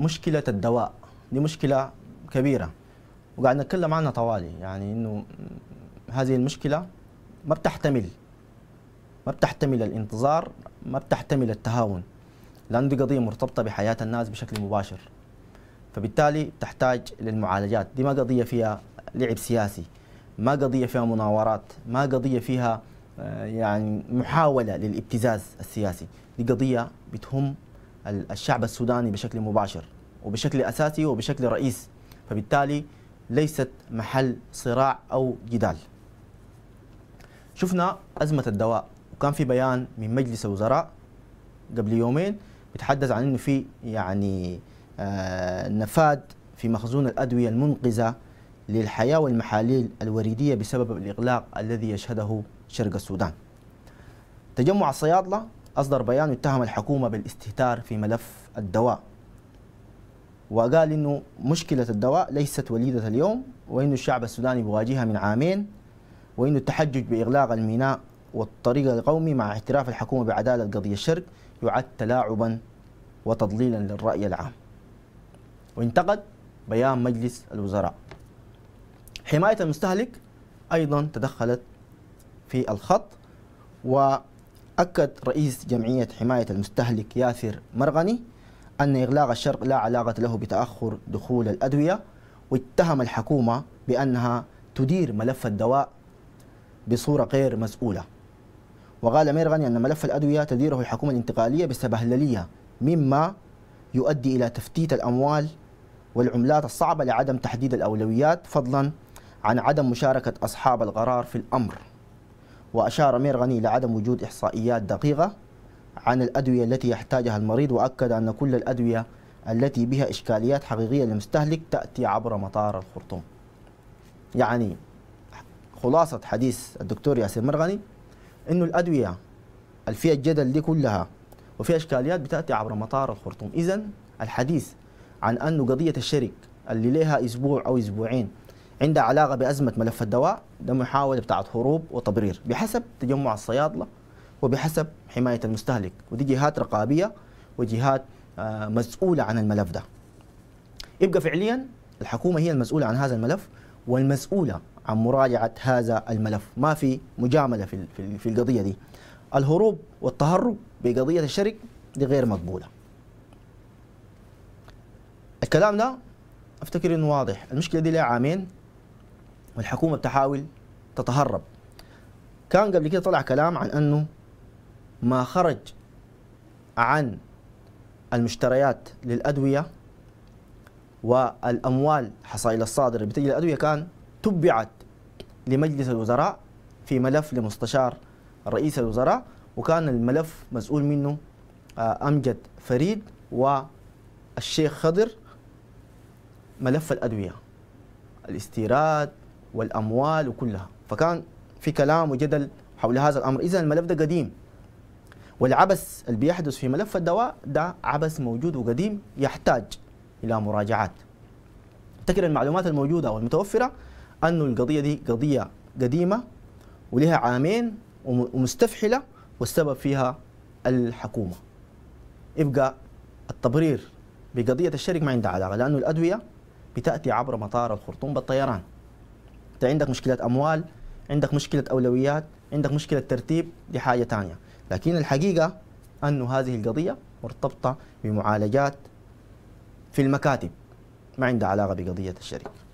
مشكله الدواء دي مشكله كبيره وقاعد نتكلم عنها طوالي يعني انه هذه المشكله ما بتحتمل ما بتحتمل الانتظار ما بتحتمل التهاون لأن دي قضية مرتبطة بحياة الناس بشكل مباشر فبالتالي تحتاج للمعالجات دي ما قضية فيها لعب سياسي ما قضية فيها مناورات ما قضية فيها آه، يعني محاولة للابتزاز السياسي دي قضية بتهم الشعب السوداني بشكل مباشر وبشكل أساسي وبشكل رئيسي فبالتالي ليست محل صراع أو جدال شفنا أزمة الدواء وكان في بيان من مجلس الوزراء قبل يومين بتحدث عن انه في يعني آه، نفاد في مخزون الادويه المنقذه للحياه والمحاليل الوريديه بسبب الاغلاق الذي يشهده شرق السودان. تجمع الصيادله أصدر بيان اتهم الحكومة بالاستهتار في ملف الدواء وقال إنه مشكلة الدواء ليست وليدة اليوم وإنه الشعب السوداني بيواجهها من عامين وإنه التحجج بإغلاق الميناء والطريق القومي مع اعتراف الحكومة بعدالة قضية الشرق يعد تلاعبا وتضليلا للرأي العام وانتقد بيان مجلس الوزراء حماية المستهلك أيضا تدخلت في الخط و أكد رئيس جمعية حماية المستهلك ياسر مرغني أن إغلاق الشرق لا علاقة له بتأخر دخول الأدوية واتهم الحكومة بأنها تدير ملف الدواء بصورة غير مسؤولة وقال ميرغني أن ملف الأدوية تديره الحكومة الانتقالية بسبهللية مما يؤدي إلى تفتيت الأموال والعملات الصعبة لعدم تحديد الأولويات فضلا عن عدم مشاركة أصحاب القرار في الأمر وأشار أمير غني لعدم وجود إحصائيات دقيقة عن الأدوية التي يحتاجها المريض وأكد أن كل الأدوية التي بها إشكاليات حقيقية للمستهلك تأتي عبر مطار الخرطوم يعني خلاصة حديث الدكتور ياسر مرغني أنه الأدوية اللي فيها الجدل دي كلها وفيها إشكاليات بتأتي عبر مطار الخرطوم إذا الحديث عن أنه قضية الشرك اللي لها أسبوع أو أسبوعين عندها علاقه بازمه ملف الدواء ده محاوله بتاعت هروب وتبرير بحسب تجمع الصيادله وبحسب حمايه المستهلك ودي جهات رقابيه وجهات آه، مسؤوله عن الملف ده يبقى فعليا الحكومه هي المسؤوله عن هذا الملف والمسؤوله عن مراجعه هذا الملف ما في مجامله في في القضيه دي الهروب والتهرب بقضيه الشرك دي غير مقبوله الكلام ده افتكر انه واضح المشكله دي لها عامين والحكومه بتحاول تتهرب كان قبل كده طلع كلام عن انه ما خرج عن المشتريات للادويه والاموال حصائل الصادر بتجي الأدوية كان تبعت لمجلس الوزراء في ملف لمستشار رئيس الوزراء وكان الملف مسؤول منه آه، امجد فريد والشيخ خضر ملف الادويه الاستيراد والأموال وكلها فكان في كلام وجدل حول هذا الأمر إذا الملف ده قديم والعبث اللي بيحدث في ملف الدواء ده عبث موجود وقديم يحتاج إلى مراجعات تكر المعلومات الموجودة والمتوفرة أن القضية دي قضية قديمة ولها عامين ومستفحلة والسبب فيها الحكومة يبقى التبرير بقضية الشرك ما عندها علاقة لأنه الأدوية بتأتي عبر مطار الخرطوم بالطيران انت عندك مشكله اموال عندك مشكله اولويات عندك مشكله ترتيب دي حاجه ثانيه لكن الحقيقه أن هذه القضيه مرتبطه بمعالجات في المكاتب ما عندها علاقه بقضيه الشركه